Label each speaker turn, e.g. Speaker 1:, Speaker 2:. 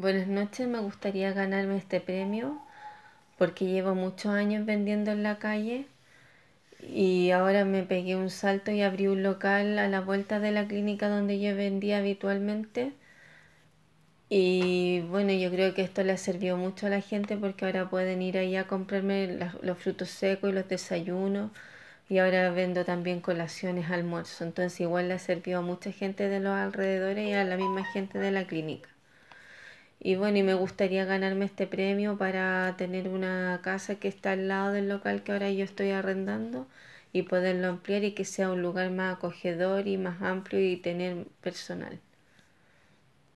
Speaker 1: Buenas noches, me gustaría ganarme este premio porque llevo muchos años vendiendo en la calle y ahora me pegué un salto y abrí un local a la vuelta de la clínica donde yo vendía habitualmente. Y bueno, yo creo que esto le ha servido mucho a la gente porque ahora pueden ir ahí a comprarme los frutos secos y los desayunos y ahora vendo también colaciones, almuerzo. Entonces igual le ha servido a mucha gente de los alrededores y a la misma gente de la clínica. Y bueno, y me gustaría ganarme este premio para tener una casa que está al lado del local que ahora yo estoy arrendando y poderlo ampliar y que sea un lugar más acogedor y más amplio y tener personal.